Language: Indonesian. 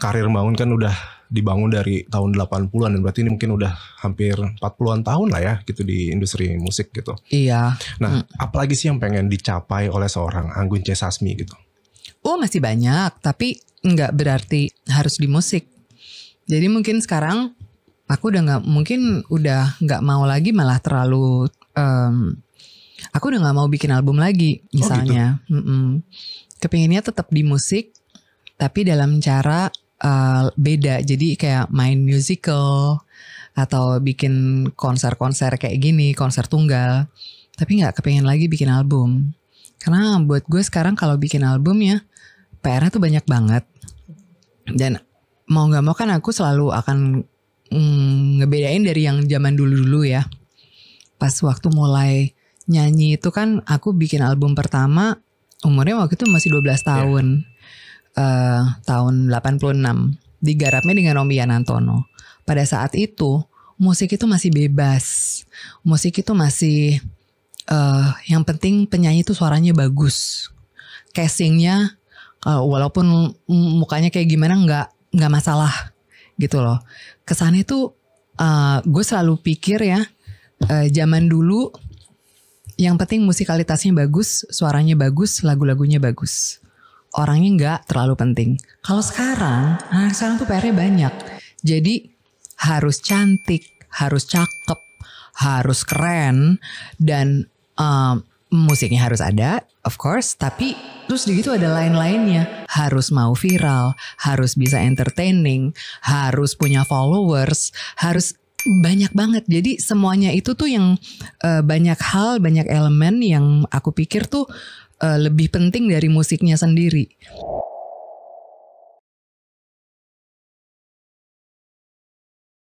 karir bangun kan udah dibangun dari tahun 80-an dan berarti ini mungkin udah hampir 40-an tahun lah ya gitu di industri musik gitu. Iya. Nah, hmm. apalagi sih yang pengen dicapai oleh seorang Anggun C. Sasmi gitu? Oh, masih banyak, tapi nggak berarti harus di musik. Jadi mungkin sekarang aku udah nggak mungkin udah nggak mau lagi malah terlalu um, aku udah nggak mau bikin album lagi misalnya. Oh gitu? mm Kepinginnya tetap di musik tapi dalam cara uh, beda. Jadi kayak main musical atau bikin konser-konser kayak gini, konser tunggal. Tapi nggak kepengen lagi bikin album. Karena buat gue sekarang kalau bikin album ya PR-nya tuh banyak banget. Dan mau nggak mau kan aku selalu akan mm, ngebedain dari yang zaman dulu-dulu ya. Pas waktu mulai nyanyi itu kan aku bikin album pertama umurnya waktu itu masih 12 iya. tahun. Yeah uh, tahun 86 digarapnya dengan Om Ian Antono. Pada saat itu musik itu masih bebas. Musik itu masih uh, yang penting penyanyi itu suaranya bagus. Casingnya uh, walaupun mukanya kayak gimana nggak nggak masalah gitu loh. Kesannya tuh uh, gue selalu pikir ya uh, zaman dulu yang penting musikalitasnya bagus, suaranya bagus, lagu-lagunya bagus orangnya nggak terlalu penting. Kalau sekarang, nah sekarang tuh PR-nya banyak. Jadi harus cantik, harus cakep, harus keren, dan um, musiknya harus ada, of course. Tapi terus di gitu ada lain-lainnya. Harus mau viral, harus bisa entertaining, harus punya followers, harus banyak banget. Jadi semuanya itu tuh yang uh, banyak hal, banyak elemen yang aku pikir tuh Eh, lebih penting dari musiknya sendiri.